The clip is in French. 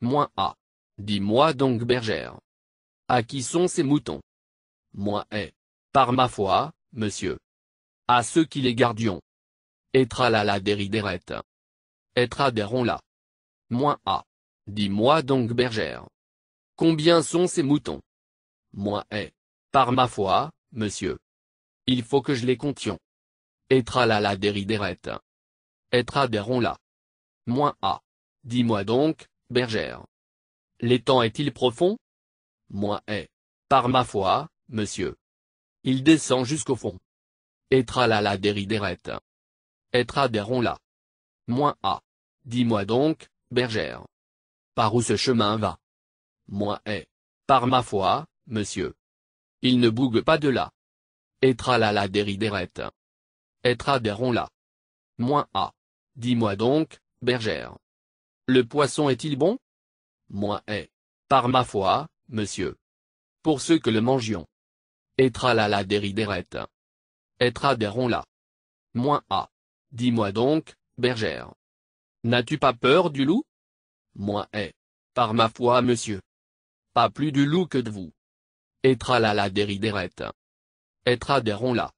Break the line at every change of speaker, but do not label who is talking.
Moins A. Dis-moi donc bergère. À qui sont ces moutons Moins A. Par ma foi, monsieur. À ceux qui les gardions. la la déridérette. deron là. Moins A. Dis-moi donc bergère. Combien sont ces moutons Moins A. Par ma foi, monsieur. Il faut que je les contions. la la déridérette. deron là. Moins A. Dis-moi donc, Bergère. L'étang est-il profond Moins est. Par ma foi, monsieur. Il descend jusqu'au fond. la la dériderette. Etra deron là. Moins a. Dis-moi donc, bergère. Par où ce chemin va Moi eh. Par ma foi, monsieur. Il ne bouge pas de là. la la dériderette. Etra deron là. Moins a. Dis-moi donc, bergère. Le poisson est-il bon Moi est. Eh. Par ma foi, monsieur. Pour ceux que le mangions. Etralala Etra deron là. Moins A. Ah. Dis-moi donc, bergère. N'as-tu pas peur du loup Moi est. Eh. Par ma foi, monsieur. Pas plus du loup que de vous. la Etralala Etra deron là.